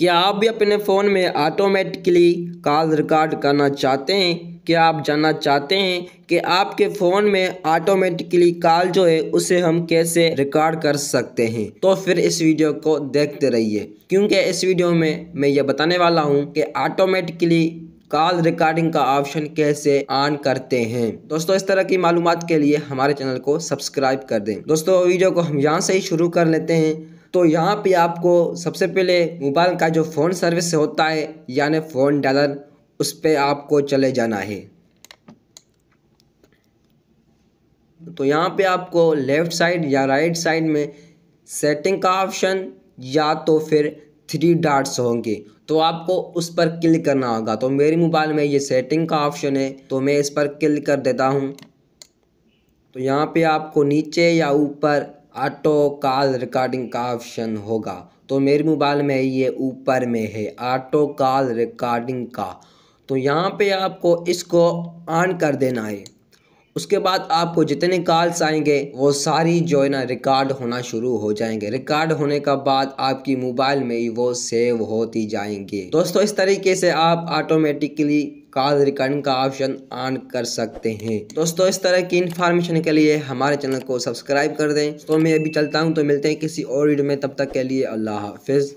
क्या आप भी अपने फ़ोन में ऑटोमेटिकली कॉल रिकॉर्ड करना चाहते हैं क्या आप जानना चाहते हैं कि आपके फ़ोन में ऑटोमेटिकली कॉल जो है उसे हम कैसे रिकॉर्ड कर सकते हैं तो फिर इस वीडियो को देखते रहिए क्योंकि इस वीडियो में मैं ये बताने वाला हूँ कि ऑटोमेटिकली कॉल रिकॉर्डिंग का ऑप्शन कैसे ऑन करते हैं दोस्तों इस तरह की मालूम के लिए हमारे चैनल को सब्सक्राइब कर दें दोस्तों वीडियो को हम यहाँ से ही शुरू कर लेते हैं तो यहाँ पे आपको सबसे पहले मोबाइल का जो फ़ोन सर्विस होता है यानी फ़ोन डालर उस पर आपको चले जाना है तो यहाँ पे आपको लेफ़्ट साइड या राइट साइड में सेटिंग का ऑप्शन या तो फिर थ्री डार्ट्स होंगे तो आपको उस पर क्लिक करना होगा तो मेरे मोबाइल में ये सेटिंग का ऑप्शन है तो मैं इस पर क्लिक कर देता हूँ तो यहाँ पे आपको नीचे या ऊपर ऑटो कॉल रिकॉर्डिंग का ऑप्शन होगा तो मेरे मोबाइल में ये ऊपर में है ऑटो कॉल रिकॉर्डिंग का तो यहाँ पे आपको इसको ऑन कर देना है उसके बाद आपको जितने कॉल्स आएंगे वो सारी जो है ना रिकॉर्ड होना शुरू हो जाएंगे रिकॉर्ड होने का बाद आपकी मोबाइल में ही वो सेव होती जाएंगे दोस्तों इस तरीके से आप ऑटोमेटिकली कॉल रिकॉर्डिंग का ऑप्शन ऑन कर सकते हैं दोस्तों इस तरह की इन्फॉर्मेशन के लिए हमारे चैनल को सब्सक्राइब कर दें तो मैं अभी चलता हूँ तो मिलते हैं किसी और वीडियो में तब तक के लिए अल्लाह हाफिज़